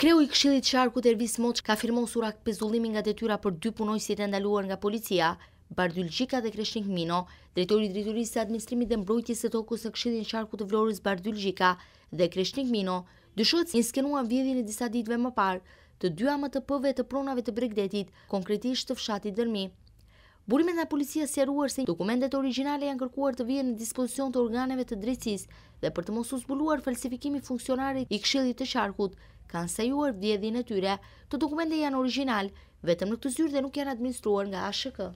Kreu i këshillit qarku të Ervis Moç ka firmosur surak pezullimi nga detyra për dy punoj si të ndaluar nga policia, Bardyl Gjika dhe Kreshnik Mino, drejtori drejturisë e administrimit dhe mbrojtjes e tokus në kshilin qarku të vlorës Bardyl Gjika dhe Kreshnik Mino, dyshojt si inskenuan vjedhin e disa ditve më parë të dy amë të pëve të pronave të bregdetit, konkretisht të fshatit dërmi. Burimet nga policia seruar se dokumentet originale janë kërkuar të vijen në dispozicion të organeve të drecis dhe për të mosu zbuluar falsifikimi funksionarit i kshilit të sharkut, kanë sejuar vjedhin e tyre, të dokumente janë original, vetëm në këtë zyrë dhe nuk janë administruar nga ASHK.